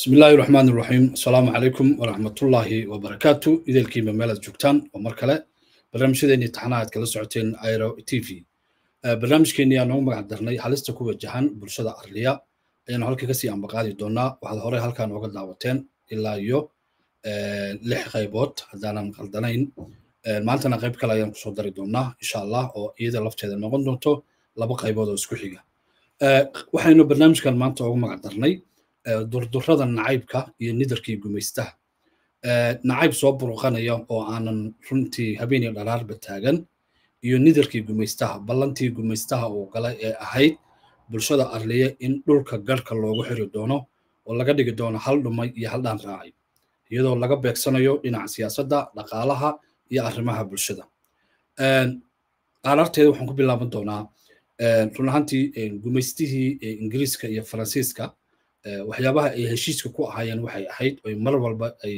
بسم الله الرحمن الرحيم السلام عليكم ورحمة الله وبركاته إذا الكيمة مالد جوكتان ومركلة برنامج ذي نتحنات كلا سعتين ايرو تي في برنامج كيني أنا ما قدرني حلست كوب الجهان برشدة أرليا أنا هلك كسي أم بقالي دونا وهذا هوري هلك أنا وقت دعوتين إلا يو لح غيبوت هذا أنا مقدرين maantana qayb kale ayaan kusoo dari doonaa insha allah oo iyada lafteeda noqon doonto laba qaybood oo isku xiga waxaynu barnaamijkan maanta ugu magac darnay durdurada nacaybka iyo nidarkii gumaystaha nacayb soo buruqanaya oo aanan runtii habeeniyo dharaarba taagan iyo nidarkii gumaystaha ballantii gumaystaha oo galay ee ahayd bulshada arliye in dhulka garhka loogu xiri doono oo laga dhigi doono hal dhumay iyo hal dhaan raacay iyadoo laga beegsanayo dhinaca siyaasadda dhaqaalaha iyo arrimaha bulshada aaraarteeda waxaan ku bilaaban doonaa run ahaantii gumaystihii ingiriiska iyo faransiiska Eh, waxyaabaha ay heshiiska ku ahaayeen waxay ahayd oy mar walba ay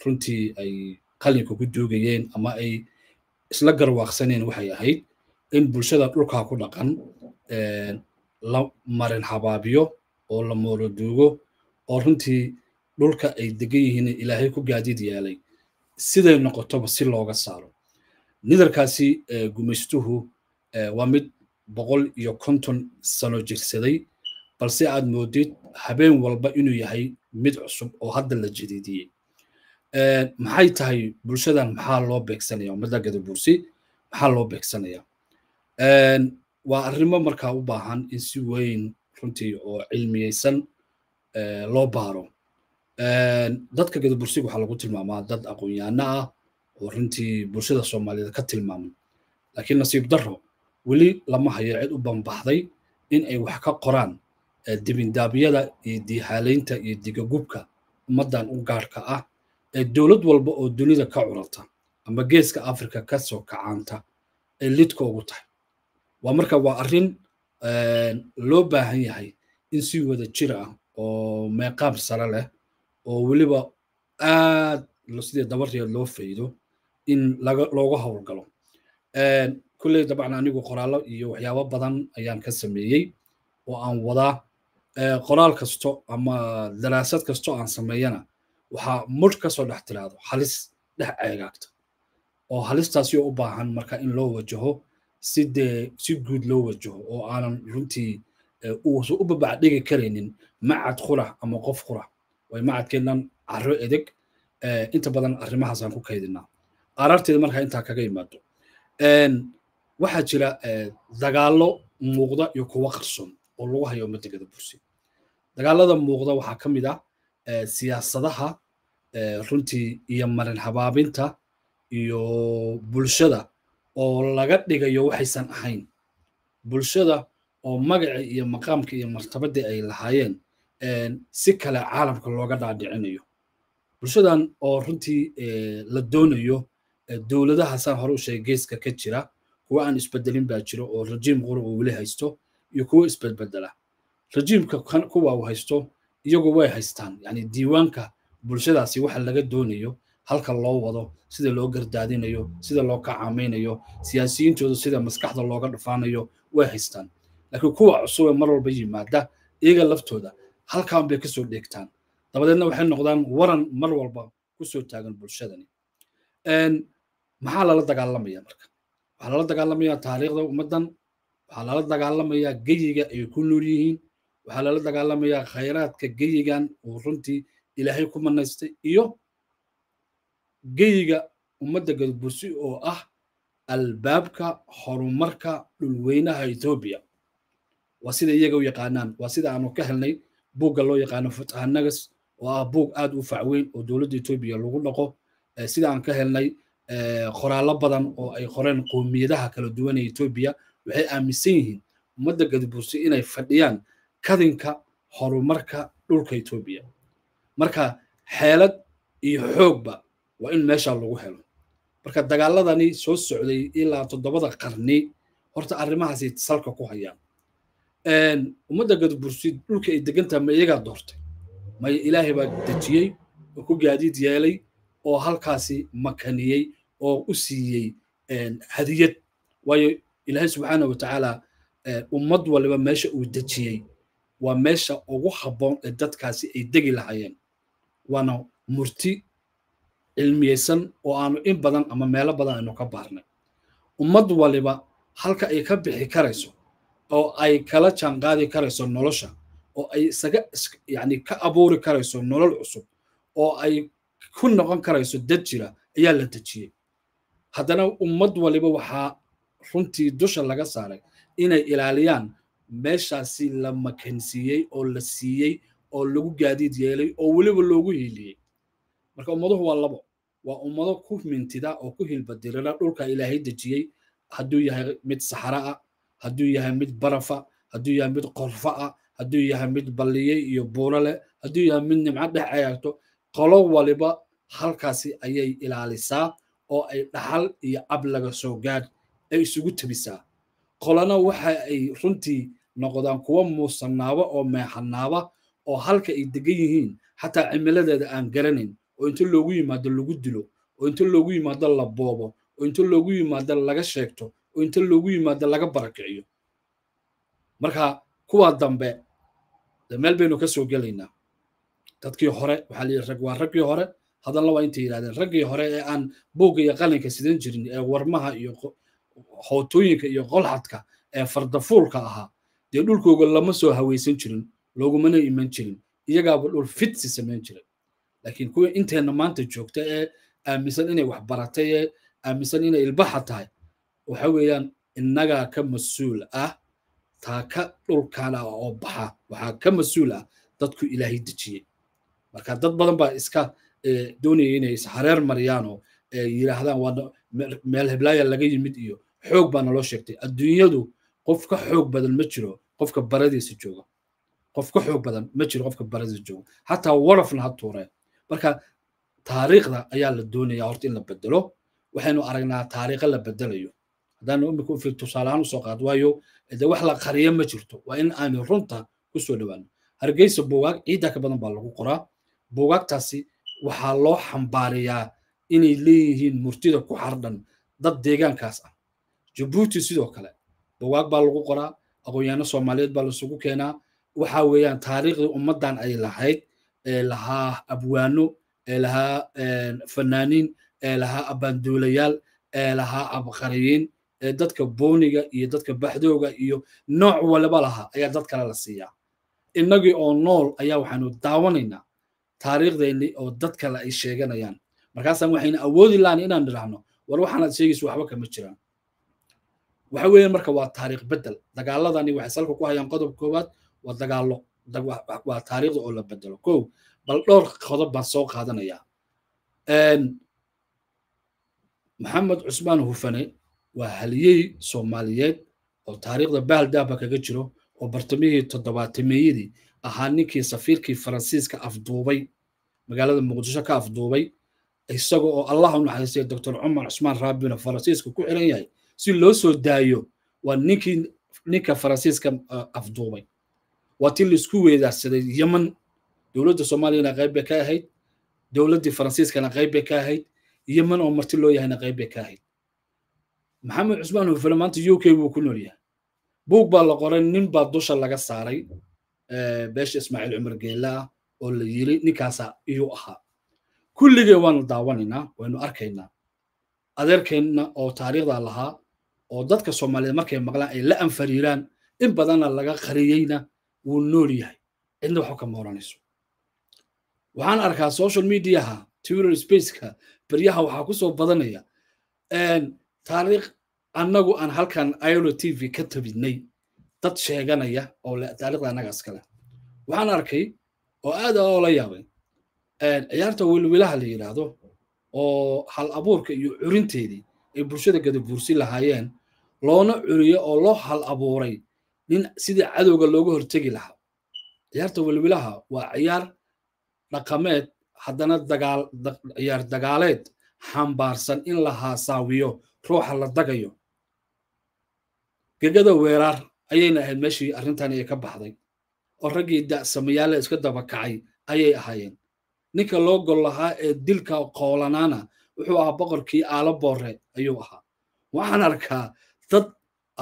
runtii ay qalinka ku duugayeen ama ay isla garwaaqsaneen waxay ahayd in bulshada dhulkaa ku dhaqan eh, la marin habaabiyo oo la mooloduugo oo runtii dhulka ay degan yihiin ilaahay ku gaadiid yeelay siday noqotoba si looga saaro nidarkaasi eh, gumaystuhu waa mid boqol iyo konton sano jirsaday balse aad moodid habeen walba inuu yahay mid cusub oo hadda la jadiidiyey maxay tahay bulshadan maxaa loo beegsanaya ummadda gadabuursi maxaa loo beegsanaya waa arrimo markaa u baahan in si weyn runtii oo cilmiyeysan loo baaro dadka gadabursiga waxaa lagu tilmaamaa dad aqoon ah oo runtii bulshada soomaaliyeed ka tilmaaman laakiin nasiib darro weli lama hayo cid u banbaxday in ay wax ka qoraan dibindaabyada iyo dihaalaynta iyo digagubka ummaddan u gaarhka ah ee dowlad walba oo dunida ka curata ama geeska africa ka soo kacaanta ee ugu tahay waa marka waa arrin loo baahan yahay in si wada jir ah oo meeqaab sare leh oo weliba aad sidii dabarteed loo faydo in looga howlgalo kulley dabcan anigu qoraallo iyo waxyaabo badan ayaan ka sameeyey oo aan wadaa qoraal kasto ama daraasad kasto aan sameeyana waxaa mudh kasoo dhex tiraado halis dhex ceegaagta oo halistaasiyoo u baahan marka in loo wajaho si si guud loo wajaho oo aanan runtii uusa u babac dhigi karaynin macad qura ama qof qurah way macadkeennan caro edeg inta badan arrimahaasaan ku kaydinaa qaraarteeda markaa intaa kaga yimaado waxaa jira dagaallo muuqda iyo kuwo qarsoon oo lagu hayo madigada bursi dagaalada muuqda waxaa ka mid ah eh, siyaasadaha eh, runtii iyo marin habaabinta iyo bulshada oo laga dhigayo waxaysan ahayn bulshada oo magaci iyo maqaamka iyo martabadii ay lahaayeen eh, si kale caalamka looga dhaadhicinayo bulshadan oo runtii la doonayo dowladahaasaan hore u geeska ka jira kuwa aan isbedelin baa jiro oo rajiim qura uu weli haysto iyo kuwo isbedbedela rajiimka kuwa u haysto iyagu way haystaan yani diiwaanka bulshadaasi waxa laga doonayo halka loo wado sida loo gardaadinayo sida loo kacamaynayo siyaasiyiintooda sida maskaxda looga dhafaanayo way haystaan laakiin kuwa cusub ee mar walba yimaada iyaga laftooda halkan bay kasoo dheegtaan dabadeedna waxay noqdaan waran mar walba kusoo taagan bulshadani maxaa lala dagaalamaya marka waxaa lala dagaalamaya taariikhda ummaddan waxaa lala dagaalamayaa geyiga ay ku nool yihiin waxaa lala dagaalamayaa khayraadka geyigan uu runtii ilaahay ku manaystay iyo geyiga ummadda gadbusi oo ah albaabka horumarka dhulweynaha etoobiya waa sida iyaga u yaqaanaan waa sida aanu ka helnay buugga loo yaqaano fatxa oo ah buug aad u facweyn oo dowladda etoobiya lagu dhaqo sida aan ka helnay qoraallo badan oo ay qoreen qowmiyadaha kala duwan ee etoobiya waxay aaminsan yihiin ummadda gadibuuse inay fadhiyaan kadinka horumarka dhulka etoobiya marka xeelad iyo xoogba waa in meesha lagu helo marka dagaaladani soo socday ilaa toddobada qarni horta arrimahaasay salka ku hayaan ummadda gadibursi dhulka ay degantaha ma iyagaa doortay maya ilaahay baa dejiyey oo ku gaadiid yeelay oo halkaasi makaniyey oo u siiyey hadiyad waayo ilaahay subxaana watacaala eh, ummad waliba meesha uu dejiyey waa meesha ugu habboon ee dadkaasi ay degi lahaayeen waana murti cilmiyeysan oo aanu in badan ama meelo badan aynu ka baarnay ummad waliba halka ay ka bixi karayso oo ay kala jaanqaadi karayso nolosha oo ay isaga yani ka abuuri karayso nolol cusub oo ay ku noqon karayso dad jira ayaa la dejiyey haddana ummad waliba waxaa runtii dusha laga saaray inay ilaaliyaan meeshaasi la makansiiyey oo la siiyey oo lagu gaadiid yeelay oo weliba loogu hiiliyey marka ummaduhu waa labo waa ummado ku mintida oo ku hilbadirira dhulka ilaahay dejiyey hadduu yahay mid saxara ah hadduu yahay mid barafa hadduu yahay mid qorfa ah hadduu yahay mid balliye iyo buuro leh hadduu yahay mid nimco dhex ceyaagto qolo waliba halkaasi ayay ilaalisaa oo ay dhaxal iyo ab laga soo gaad ay isugu tabisaa qolana waxa ay runtii noqdaan kuwa muusanaaba oo meexanaaba oo halka ay degan yihiin xataa cimiladeeda aan garanayn oo inta loogu yimaado lagu dilo oo inta loogu yimaado la boobo oo inta loogu yimaado laga sheegto oo inta loogu yimaado laga barakiciyo marka kuwaa dambe de meel baynu ka soo gelaynaa dadkii hore waxaa waa raggii hore hadanla waa intay yidhahdeen raggii hore ee aan buugga iyo qalinka sidan jirin ee warmaha iyo hootooyinka iyo qolxadka ee fardafuulka ahaa dee dhulkooga lama soo haweysan jirin loogumana iman jirin iyagaaba dhul fidsi samayn jiray laakiin kuwa inteena maanta joogta ee aaminsan inay wax baratay ee aaminsan inay ilbaxa tahay waxa weeyaan innagaa ka mas-uul ah taa ka dhulkana ah oo baxa waxaa ka mas-uul ah dadku ilaahay dejiyey marka dad badan baa iska eh, doonaya inay is hareer mariyaanoo eh, yidhaahdaan waa meel heblaaya laga yimid iyo xoog baa naloo sheegtay adduunyadu qof ka xoog badan ma jiro qofka baradiisa jooga qof ka xoog badan ma jiro qofka baradiisa jooga xataa warafna ha tuureen marka taariikhda ayaa la doonayaa horta in la bedelo waxaynu aragnaa taariikha la bedelayo haddaanu imika u fiir tusaaleahaan usoo qaad waayo de wax la qariyo ma jirto waa in aanu runta kusoo dhawaano hargeysa buugaag ciiddaa ka badan baa lagu qoraa buugaagtaasi waxaa loo xambaariyaa inay leeyihiin murtida ku xardhan dad deegaankaas ah jabuuti sidoo kale bawaag baa lagu qoraa aqoonyaano soomaaliyeed baa laisugu keenaa waxa weeyaan taariikhdii ummaddan ay lahayd ee lahaa abwaano ee lahaa fanaaniin ee lahaa abbaanduulayaal ee lahaa abqariyiin ee dadka booniga iyo dadka baxdooga iyo nooc waliba lahaa ayaa dad kale la siiyaa innagii oo nool ayaa waxaanu daawanaynaa taariikhdeennii oo dad kale ay sheeganayaan markaasaan waxayna awoodi lahan inaan nidhaahno war waxaanaad sheegaysa waxba kama jiraan waxa weeyaan marka waa taariikh bedel dagaaladani waxay salka ku hayaan qodob koowaad waa dagaallo waa taariikhda oo la bedelo kow bal dhowr qodob baan soo qaadanayaa maxamed cusmaan hufane waa haliyey soomaaliyeed oo taariikhda baaldaaba kaga jiro oo bartamihii toddobaatameeyadii ahaa ninkii safiirkii faransiiska afduubay magaalada muqdisho ka afduubay isaga oo allah u naxariistay doctor cumar cusmaan raabina faransiiska ku xiran yahay si loo soo daayo waa ninkii ninka faransiiska ah, afduubay waa ti laisku weedaarsaday yeman dowladda soomaaliyana qayb bay ka ahayd dowladdii faransiiskana qayb bay ka ahayd yeman oo marti loo yahayna qayb bay ka ahayd maxamed cusmaan hufele maanta u k buu ku nool yahay buug baa la qoray nin baa dusha laga saaray eh, beesha ismaaciil cumar geella ah oo la yiri ninkaasa iyuu ahaa kulligee waanu daawanaynaa waynu arkaynaa adeerkeenna oo taariikhdaa lahaa oo dadka soomaaliyeed markay maqlaan ay la anfariiraan in badanna laga qariyeyna wuu nool yahay cidna waxba kama oranayso waxaan arkaa social mediaha twitter spaceka baryaha waxaa ku soo badanaya taariikh annagu aan halkan ilo t v ka tabidnay dad sheeganaya oo taariikhda annaga iskale waxaan arkay oo aad oola yaabay ciyaarta welwelaha la yidhaahdo oo hal abuurka iyo curinteedii ay bulshada gadaguursi lahaayeen loona curiyo oo loo hal abuuray nin sidii cadowga loogu hortegi lahaa ciyaarta welwelaha waa ciyaar dhaqameed haddana ciyaar dagaaleed xambaarsan in la haasaawiyo ruuxa la dagayo gegada weeraar ayayna ahayd meeshii arrintani ay ka baxday oo raggii dasamayaala iska daba kacay ayay ahaayeen ninka loo gol lahaa ee dilka qoolanaana wuxuu ahaa boqorkii aalo boorre ayuu ahaa waxaan arkaa dad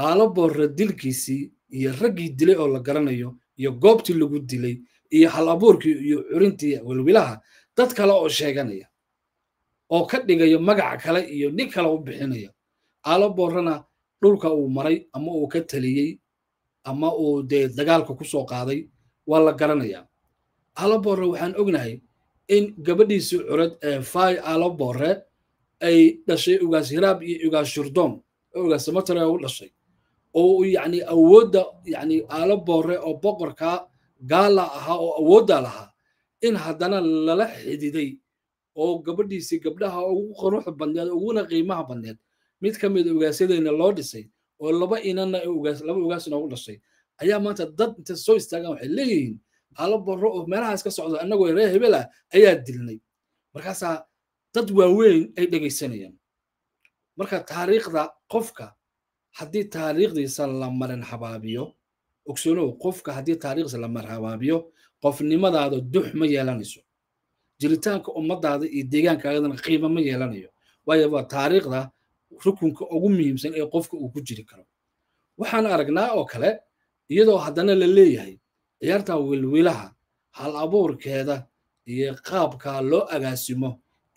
aalo boorre dilkiisii iyo raggii dilay oo la garanayo iyo goobtii lagu dilay iyo hal abuurkii iyo curintii welwilaha dad kale oo sheeganaya oo ka dhigayo magac kale iyo nin kale u bixinaya aalo boorrena dhulka uu maray ama uu ka taliyey ama uu dee dagaalka ku soo qaaday waa la garanayaa aalo boorre waxaan ognahay in gabadhiisii curad ee eh, fay alobore ay dhashay ugaas hiraab iyo ugaas shurdoom ugaas samatare u dhashay oo yacni awoodda yacni alobore oo boqorkaa gaala ahaa oo awoodda lahaa in haddana lala xididay oo gabadhiisii gabdhaha ugu quruxda badneed uguna qiimaha badneed mid ka mida ah ugaasyadeena loo dhisay oo laba inanna laba ugaas inoogu dhashay ayaa maanta dad inta soo istaagaan waxay leeyihiin alo barro oo meelahaas ka socda annagoo reer hebel ah ayaa dilnay markaasaa dad waaweyn ay dhegaysanayaan marka taariikhda qofka haddii taariikhdiisa la marin habaabiyo ogsoonow qofka haddii taariikhdiisa la marin habaabiyo qofnimadaada dux ma yeelanayso jiritaanka ummaddaada iyo deegaankaadana qiima ma yeelanayo waayo waa taariikhda rukunka ugu muhiimsan ee qofka uu ku jiri karo waxaan aragnaa oo kale iyadoo haddana la leeyahay ciyaarta wilwilaha hal abuurkeeda iyo qaabkaa loo agaasimo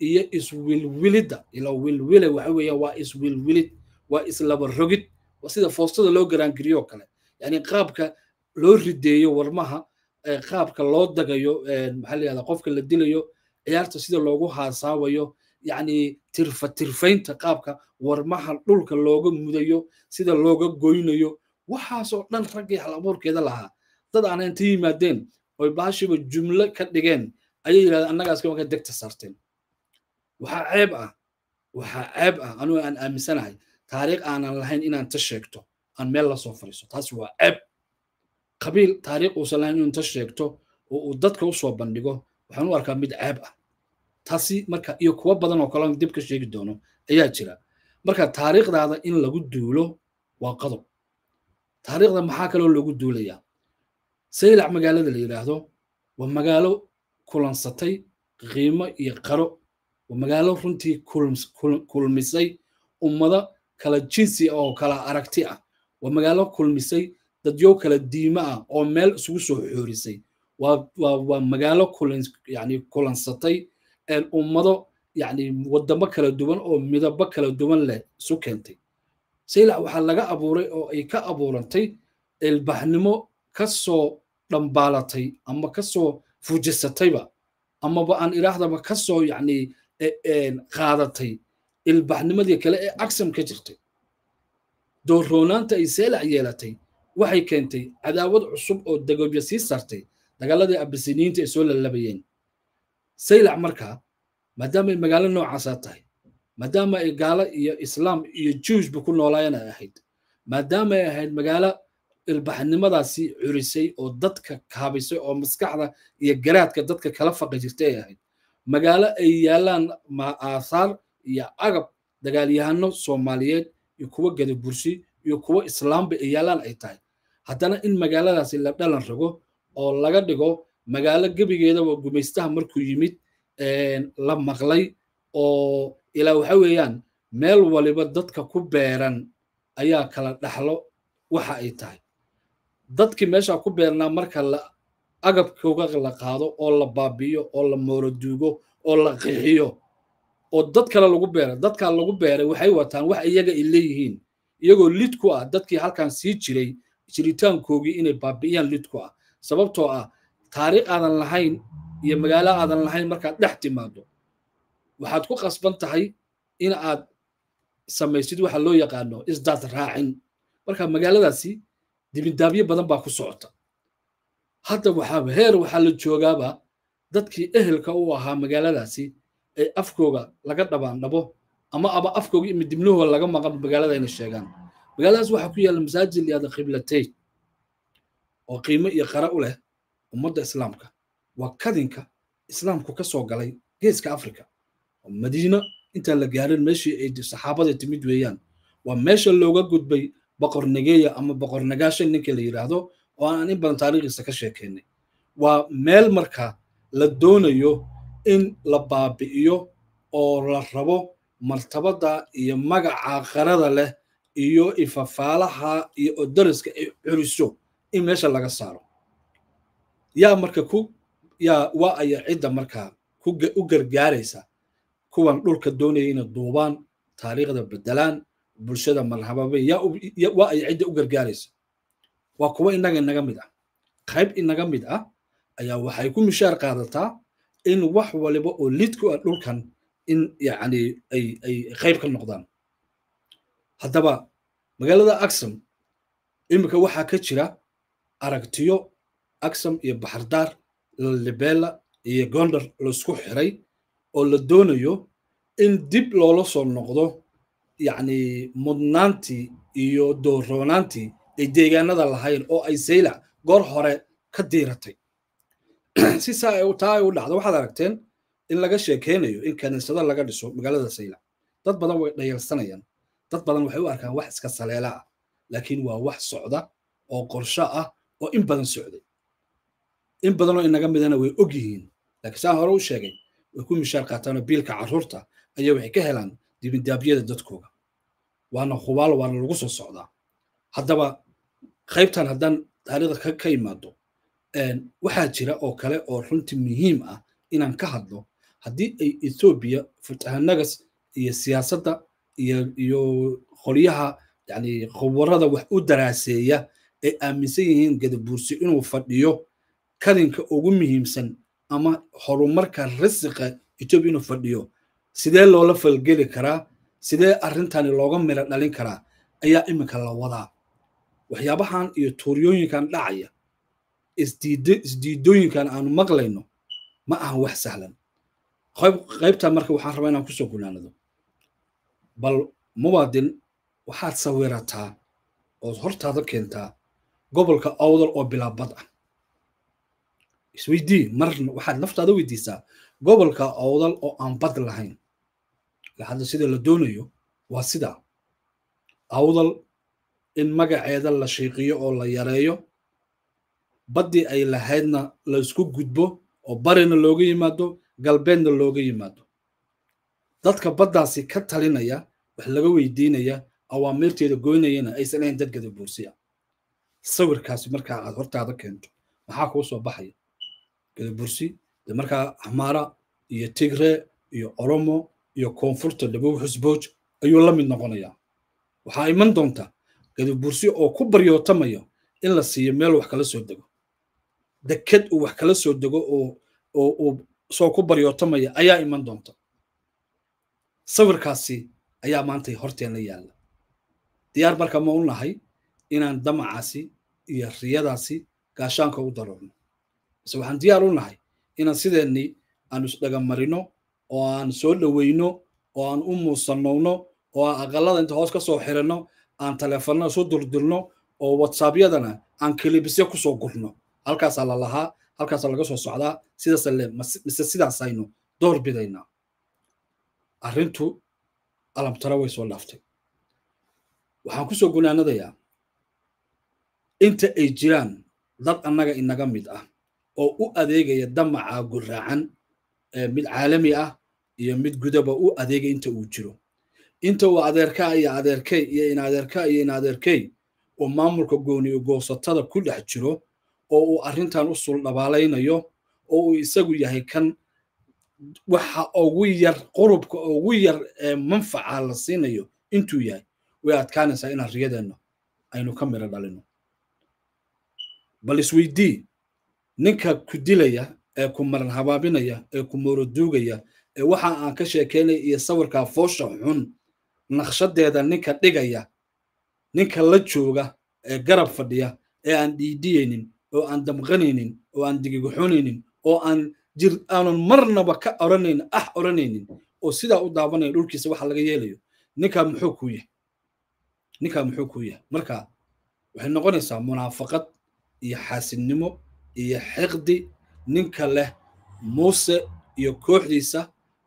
iyo iswilwilidda ila wilwile ah waxa weeye waa iswilwilid waa islabarogid waa sida foostada loo garaangiriyo kale yani qaabka loo rideeyo warmaha qaabka loo dagayo maxaa la qofka la dilayo ciyaarta sida loogu haasaabayo yacni tirfa tirfaynta qaabka warmaha dhulka looga mudayo sida looga goynayo waxaasoo dhan raggii hal abuurkeeda lahaa dad aan inta yimaadeen oy baashiiba jumlo ka dhigeen ayay yidhahdeen annagaaska marka degta saarteen waxaa ceeb ah waxaa ceeb ah anuu aan aaminsanahay taariikh aanan lahayn inaan ta sheegto aan meel lasoo fariiso taas waa ceeb qabiil taariikh uusan lahayn inuu ta sheegto oo uu dadka usoo bandhigo waxaan u arkaa mid ceeb ah taasi marka iyo kuwo badan oo kaleon dib ka sheegi doono ayaa jira marka taariikhdaada in lagu duulo waa qodob taariikhda maxaa kaloo lagu duulayaa saylac magaalada la yidhaahdo waa magaalo kulansatay qiimo iyo qaro waa magaalo runtii kulmisay ummado kala jinsi ah oo kala aragti ah waa magaalo kulmisay dadyo kala diimo ah oo meel isugu soo xoorisay waa magaalo yani kulansatay ummado yani waddamo kala duwan oo midabo kala duwan leh isu keentay saylac waxaa laga abuuray oo ay ka abuurantay ilbaxnimo ka soo dhambaalatay ama ka soo fujisatayba amaba aan iraahdaba ka soo yacni e, e, qaadatay ilbaxnimadii kale ee agsam ka jirtay doorroonaanta ay seelac yeelatay waxay keentay cadaawad cusub oo dagobya sii sartay dagaaladii abisiniyiinta ay soo lalabayeen saylac markaa maadaama ay magaalo noocaasaa tahay maadaama ay gaalo iyo islaam iyo juujba ku noolaayana ahayd maadaama ay ahayd magaalo ilbaxnimadaasi curisay oo dadka kaabisay oo maskaxda iyo garaadka dadka kala faqi jirtay ay ahayd magaalo ay yaalaan aathaar iyo agab dagaalyahano soomaaliyeed iyo kuwo gadabursi iyo kuwo islaamba ay yaalaan ay tahay haddana in magaaladaasi la dhalan rago oo laga dhigo magaalo gebigeedaba gumaystaha markuu yimid la maqlay oo ilaa waxa weeyaan meel waliba dadka ku beeran ayaa kala dhaxlo waxa ay tahay dadkii meeshaan ku beernaa marka la agabkooga la qaado oo la baabiyo oo la mooloduugo oo la qixiyo oo dad kale lagu beera dadkaa lagu beeray waxay wataan wax iyaga ay leeyihiin iyagoo lid ku ah dadkii halkan sii jiray jiritaankoogii inay baabi'iyaan lid ku ah sababtoo ah taariikh aadan lahayn iyo magaalo aadan lahayn markaad dhex timaado waxaad ku qasban tahay in aad samaysid waxa loo yaqaano isdaad raacin marka magaaladaasi dibidaabyo badan baa ku socota hadda waxaaba heer waxaa la joogaaba dadkii ehelka u ahaa magaaladaasi ee afkooga laga dhabaandhabo ama aba afkooga ima dibnahooda laga maqan magaalada ayna sheegaan magaaladaas waxaa ku yaala masaajid layahda khiblatay oo qiimo iyo qara u leh ummadda islaamka waa kadinka islaamku ka soo galay geeska afrika oo madiina intaan la gaarin meeshii ay saxaabada timid weeyaan waa meesha looga gudbay boqor nageeya ama boqor nagaasha ninka la yidhaahdo oo aanan in badan taariikhiisa ka sheekaynay waa meel marka la doonayo in la baabi'iyo oo la rabo martabada iyo magaca qarada leh iyo ifafaalaha iyo odariska ay curiso in meesha laga saaro yaa marka ku yaa waa aya cidda markaa u gargaaraysa kuwan dhulka doonaya inay duubaan taariikhda beddelaan bulshada marhababa waa ay cidda u gargaaraysa waa kuwa inaga inaga mid ah qayb inaga mid ah ayaa waxay ku mishaar qaadataa in wax waliba oo lid ku ah dhulkan in yacni ay qayb ka noqdaan haddaba magaalada aksam iminka waxaa ka jira aragtiyo aksam iyo baxardaar libela iyo gondar laisku xiray oo la doonayo in dib loola soo noqdo yacni mudnaantii iyo dooroonaantii ay deegaanada lahayn oo ay sayla goor hore ka diiratay si saa ay taa ay u dhacdo waxaad aragteen in laga sheekeynayo in kaniisado laga dhiso magaalada sayla dad badan way dhayalsanayaan dad badan waxay u arkaan wax iska saleela ah laakiin waa wax socda oo qorsho ah oo in badan socday in badanoo inaga midana way og yihiin laakiin saan hore u sheegay way ku mishaar qaataanoo biilka caruurta ayaa waxay ka helaan dibindaabyada dadkooga waana hubaal waana lagu soo socdaa haddaba qaybtan haddaan taariikhda ka imaado waxaa jira oo kale oo runti muhiim ah inaan ka hadlo haddii ay ethoobiya fatahanagas iyo siyaasadda iyo qolyaha yani khubarada wax u daraaseeya ay aaminsan yihiin gadabuursi inuu fadhiyo kadinka ugu muhiimsan ama horumarka rasiqa etoobiya inuu fadhiyo sidee loola falgeli karaa sidee arrintani looga miro dhalin karaa ayaa iminka la wadaa waxyaabahan iyo tuuryooyinkan dhacaya isdiidooyinkan aanu maqlayno ma ahan wax sahlan qaybtan marka waxaan rabaa inaan kusoo gunaanado bal muwaadin waxaad sawirataa ood hortaada keentaa gobolka awdal oo bilaabad ah isweydii mar waxaad naftaada weydiisaa gobolka awdal oo aan bad lahayn hadda sida la doonayo waa sidaa awdal in magaceeda la shiiqiyo oo la yareeyo baddii ay lahaydna la isku gudbo oo barina looga yimaado galbeedna looga yimaado dadka baddaasi ka talinaya wax laga weydiinaya awaamiirteeda goynayana aysan ahayn dad gada buursiya sawirkaasi markaa aad hortaada keento maxaa kuu soo baxaya gadabursi de markaa ahmaara iyo tigree iyo oromo iyo koonfurta labow ayuu la mid noqonayaa waxaa iman doonta gadibuursi oo ku baryootamaya in la siiyo meel wax kala soo dego deked uu wax kala soo dego oo uu soo ku baryootamaya ayaa iman doonta sawirkaasi ayaa maantay horteenla yaalla diyaar marka ma u nahay inaan damacaasi iyo riyadaasi gaashaanka u daroorno base waxaan diyaar u nahay inaan sideennii aanu isdhagamarino oo aan soo dhoweyno oo aan u muusanowno oo aan aqallada inta hoos ka soo xiranno aan taleefannada soo durdurno oo watsabyadana aan kelibisya kusoo gurno halkaasaa la lahaa halkaasaa laga soo socdaa sidaasa mise sidaasaynu door bidaynaa arrintu alamtara way soo dhaaftay waxaan ku soo gunaanadayaa inta ay jiraan dad annaga inaga mid ah oo u adeegaya damacaa guraacan mid caalami ah iyo mid gudaba u adeega inta uu jiro inta uu adeerka iyo adeerkey iyo inadeerkaa iyo inadeerkey oo maamulka gooniyo goosatada ku dhex jiro oo uu arrintan u suul dhabaalaynayo oo uu isagu yahay kan waxa ugu yar qurubka ugu yar ee manfaca la siinayo intuu yahay way adkaanaysaa inaan riyadeenna aynu ka miro dhalino bal isweydii ninka ku dilaya ee ku maran habaabinaya ee ku mooroduugaya ee waxa aan ka sheekeynaya iyo sawirkaa foosha xun naqshadeeda ninka dhigaya ninka la jooga ee garab fadhiya ee aan dhiidhiyeynin oo aan damqanaynin oo aan digigaxonaynin oo aan jir aanan marnaba ka oranayn ah oranaynin oo sidaa u daabanaya dhulkiisa waxa laga yeelayo ninkaa muxuu kuu yahay ninkaa muxuu kuu yahay marka waxay noqonaysaa munaafaqad iyo xaasidnimo iyo xiqdi ninka leh muuse iyo kooxdiisa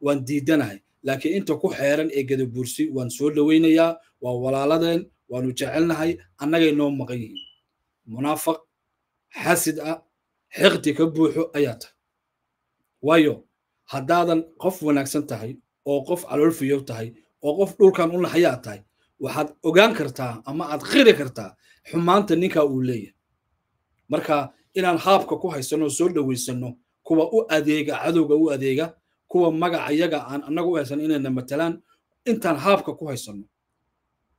waan diidanahay laakiin inta ku xeeran ee gadabuursi waan soo dhowaynayaa waa walaaladeen waanu jecelnahay annagay noo maqan yihiin munaafaq xasid ah xiqdi ka buuxo ayaa tahay waayo haddaadan qof wanaagsan tahay oo qof caloolfiyo tahay oo qof dhulkan u naxayaa tahay waxaad ogaan kartaa ama aad qiri kartaa xumaanta ninkaa uu leeyahay marka inaan haabka ku haysanno soo dhowaysanno kuwa u adeega cadowga u adeega kuwa magaca iyaga aan anagu u haysan inayna matalaan intaan haabka ku haysanno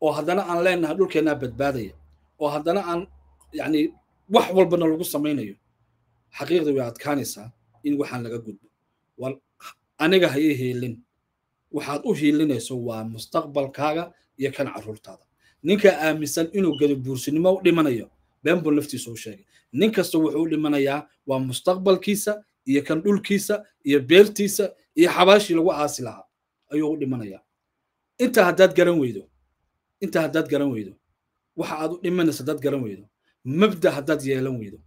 oo haddana aan leenahay dhulkeenaa badbaadaya oo haddana aan yani wax walbana lagu samaynayo xaqiiqdii way adkaanaysaa in waxaan laga gudbo war aniga haye hiilin waxaad u hiilinayso waa mustaqbalkaaga iyo kan caruurtaada ninka aaminsan inuu buursinimo u dhimanayo been buu u sheegay nin kasta wuxuu u dhimanayaa waa mustaqbalkiisa iyo kan dhulkiisa iyo beertiisa iyo xabaashii lagu aasi lahaa ayuu u dhimanaya intaa haddaad garan weydo intaa haddaad garan weydo waxa aad u dhimanaysa haddaad garan weydo mabda haddaad yeelan weydo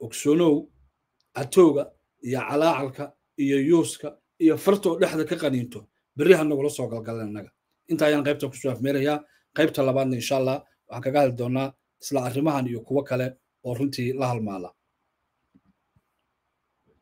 ogsoonow atooga iyo calaacalka iyo yuuska iyo fartoo dhexda ka qaniinto berri ha nagula soo galgalan annaga inta ayaan qaybta kusoo afmeerayaa qaybta labaadna insha allah waxaan kaga hadli doonaa isla arrimahan iyo kuwo kale oo runtii la halmaala